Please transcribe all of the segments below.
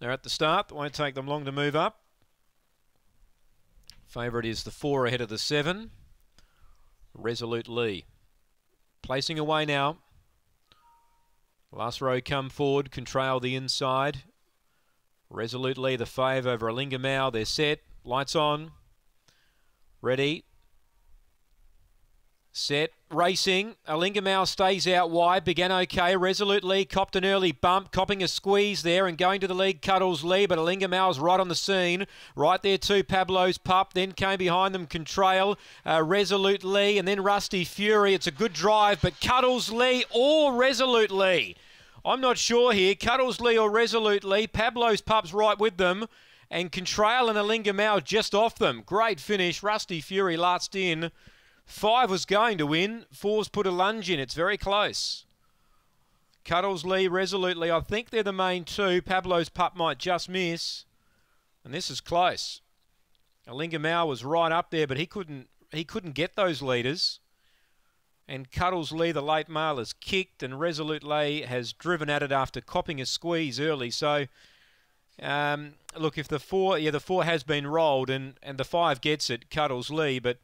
They're at the start. It won't take them long to move up. Favourite is the four ahead of the seven. Resolute Lee. Placing away now. Last row come forward, contrail the inside. Resolutely the five over Lingamau. They're set. Lights on. Ready. Set racing. Alingamau stays out wide. Began okay. Resolutely copped an early bump, copping a squeeze there and going to the lead. Cuddles Lee, but Alingamau's right on the scene. Right there too, Pablo's pup. Then came behind them Contrail, uh, and then Rusty Fury. It's a good drive, but Cuddles Lee or Resolutely? I'm not sure here. Cuddles Lee or Resolutely? Pablo's pup's right with them. And Contrail and Alingamau just off them. Great finish. Rusty Fury last in. Five was going to win. Four's put a lunge in. It's very close. Cuddles Lee resolutely. I think they're the main two. Pablo's pup might just miss. And this is close. Lingamau was right up there, but he couldn't he couldn't get those leaders. And Cuddles Lee, the late male, has kicked, and Resolute Lee has driven at it after copping a squeeze early. So, um, look, if the four, yeah, the four has been rolled, and, and the five gets it, Cuddles Lee, but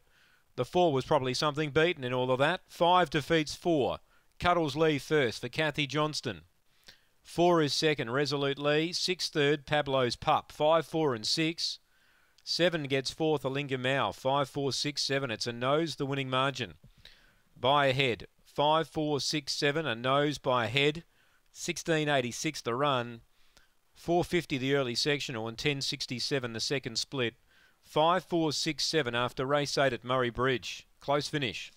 the four was probably something beaten in all of that. Five defeats four. Cuddles Lee first for Kathy Johnston. Four is second, Resolute Lee. Six third, Pablo's Pup. Five, four, and six. Seven gets fourth, Alinga Mao. Five, four, six, seven. It's a nose, the winning margin. By a head. Five, four, six, seven. A nose by a head. 1686 the run. 450 the early sectional and 1067 the second split. 5 4 6 7 after race 8 at Murray Bridge. Close finish.